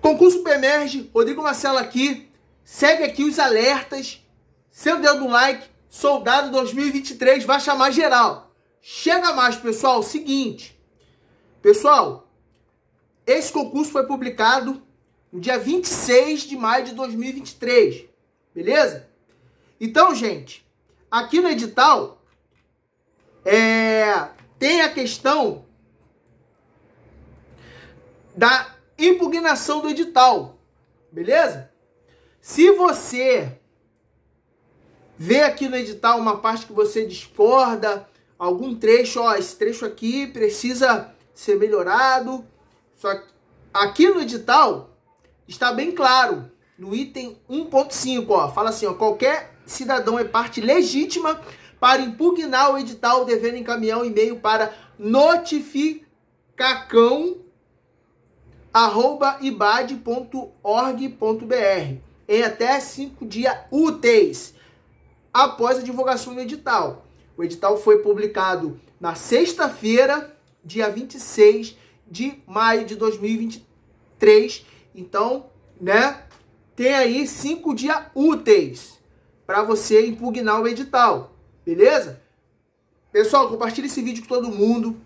Concurso Pemerge, Rodrigo Marcelo aqui. Segue aqui os alertas. Seu dedo no like. Soldado 2023 vai chamar geral. Chega mais, pessoal. É seguinte. Pessoal, esse concurso foi publicado no dia 26 de maio de 2023. Beleza? Então, gente, aqui no edital é, tem a questão da impugnação do edital. Beleza? Se você vê aqui no edital uma parte que você discorda, algum trecho, ó, esse trecho aqui precisa ser melhorado. Só que aqui no edital está bem claro, no item 1.5, ó, fala assim, ó, qualquer cidadão é parte legítima para impugnar o edital, devendo encaminhar um e-mail para notificacão arroba ibad.org.br em até cinco dias úteis após a divulgação do edital. O edital foi publicado na sexta-feira, dia 26 de maio de 2023. Então, né, tem aí cinco dias úteis para você impugnar o edital, beleza? Pessoal, compartilhe esse vídeo com todo mundo,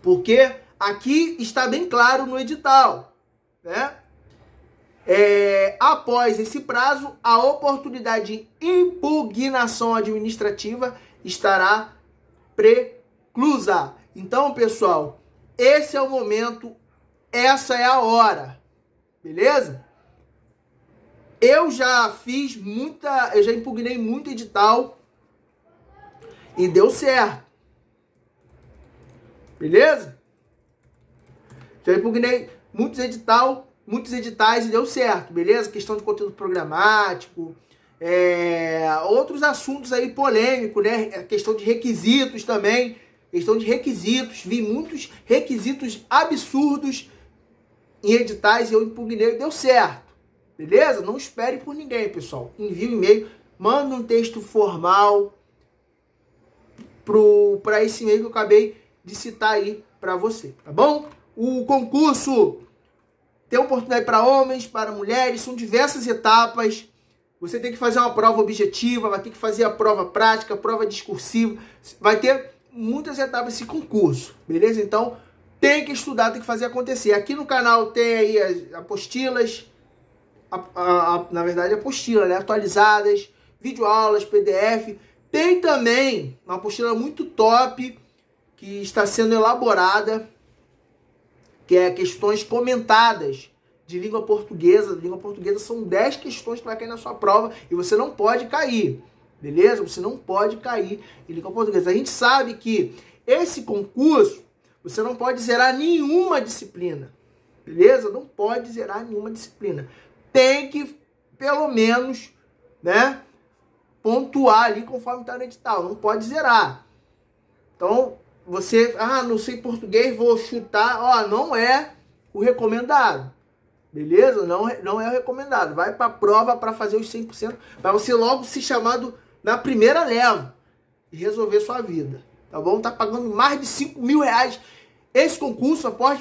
porque Aqui está bem claro no edital, né? É, após esse prazo, a oportunidade de impugnação administrativa estará preclusa. Então, pessoal, esse é o momento, essa é a hora, beleza? Eu já fiz muita, eu já impugnei muito edital e deu certo, beleza? Já então, impugnei muitos edital, muitos editais e deu certo, beleza? Questão de conteúdo programático, é, outros assuntos aí polêmicos, né? A é questão de requisitos também, questão de requisitos. Vi muitos requisitos absurdos em editais e eu impugnei e deu certo. Beleza? Não espere por ninguém, pessoal. Envie um e-mail, manda um texto formal para esse e-mail que eu acabei de citar aí para você, tá bom? O concurso tem oportunidade para homens, para mulheres, são diversas etapas. Você tem que fazer uma prova objetiva, vai ter que fazer a prova prática, a prova discursiva, vai ter muitas etapas esse concurso, beleza? Então tem que estudar, tem que fazer acontecer. Aqui no canal tem aí as apostilas, a, a, a, na verdade apostila, né? Atualizadas, videoaulas, PDF. Tem também uma apostila muito top que está sendo elaborada que é questões comentadas de língua portuguesa. De língua portuguesa são 10 questões que vai cair na sua prova e você não pode cair. Beleza? Você não pode cair em língua portuguesa. A gente sabe que esse concurso você não pode zerar nenhuma disciplina. Beleza? Não pode zerar nenhuma disciplina. Tem que, pelo menos, né? Pontuar ali conforme está no edital. Não pode zerar. Então, você, ah, não sei português, vou chutar. Ó, não é o recomendado. Beleza? Não, não é o recomendado. Vai para a prova para fazer os 100%, para você logo se chamado na primeira leva e resolver sua vida. Tá bom? Tá pagando mais de 5 mil reais esse concurso após,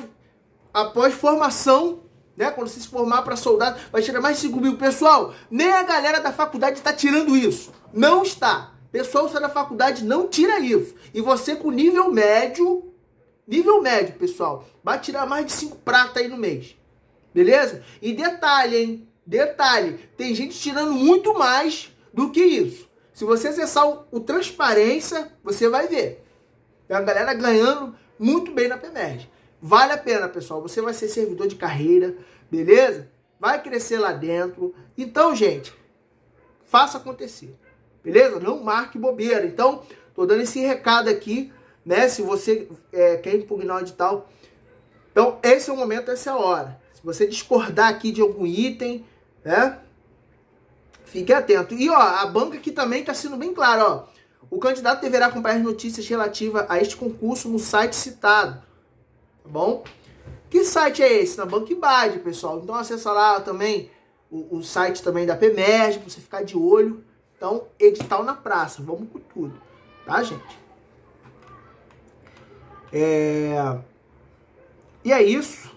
após formação. Né? Quando você se formar para soldado, vai tirar mais de 5 mil. Pessoal, nem a galera da faculdade está tirando isso. Não está. Pessoal sai é da faculdade não tira isso. E você com nível médio, nível médio, pessoal, vai tirar mais de 5 prata aí no mês. Beleza? E detalhe, hein? Detalhe, tem gente tirando muito mais do que isso. Se você acessar o, o Transparência, você vai ver. Tem a galera ganhando muito bem na PEMERG. Vale a pena, pessoal. Você vai ser servidor de carreira, beleza? Vai crescer lá dentro. Então, gente, faça acontecer. Beleza? Não marque bobeira. Então, tô dando esse recado aqui, né? Se você é, quer impugnar o edital. Então, esse é o momento, essa é a hora. Se você discordar aqui de algum item, né? Fique atento. E, ó, a banca aqui também tá sendo bem claro, ó. O candidato deverá acompanhar as notícias relativas a este concurso no site citado, tá bom? Que site é esse? Na Bankbad, pessoal. Então acessa lá também o, o site também da PEMERG, para você ficar de olho, então, edital na praça, vamos com tudo, tá, gente? É... E é isso,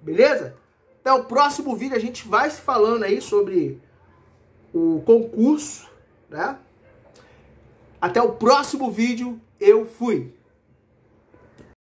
beleza? Até então, o próximo vídeo, a gente vai se falando aí sobre o concurso, né? Até o próximo vídeo, eu fui!